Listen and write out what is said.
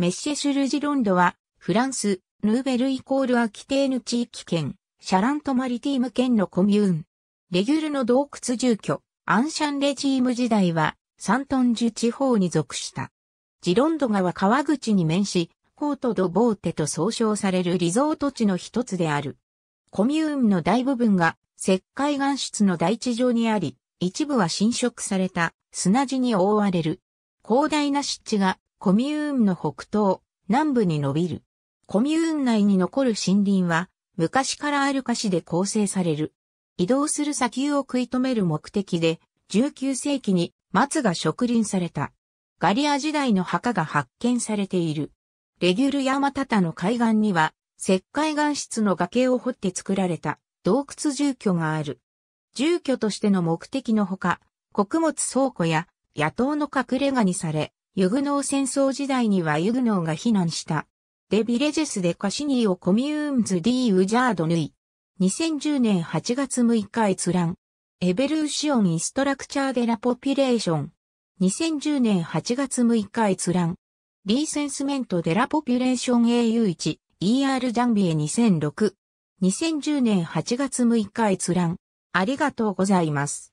メッシェシュルジロンドは、フランス、ヌーベルイコールアキテーヌ地域圏、シャラントマリティーム圏のコミューン。レギュルの洞窟住居、アンシャンレジーム時代は、サントンジュ地方に属した。ジロンド川川口に面し、コート・ド・ボーテと総称されるリゾート地の一つである。コミューンの大部分が石灰岩質の大地上にあり、一部は侵食された砂地に覆われる。広大な湿地がコミューンの北東、南部に伸びる。コミューン内に残る森林は、昔からある菓子で構成される。移動する砂丘を食い止める目的で、19世紀に松が植林された。ガリア時代の墓が発見されている。レギュル山タの海岸には、石灰岩質の崖を掘って作られた洞窟住居がある。住居としての目的のほか、穀物倉庫や野党の隠れ家にされ、ユグノー戦争時代にはユグノーが避難した。デビレジェスでカシニーをコミューンズ・ディー・ウジャード・ヌイ。2010年8月6日閲覧。エベルーシオン・インストラクチャー・デ・ラ・ポピュレーション。2010年8月6日閲覧。リーセンスメント・デ・ラ・ポピュレーション AU1、ER・ ジャンビエ2006。2010年8月6日閲覧。ありがとうございます。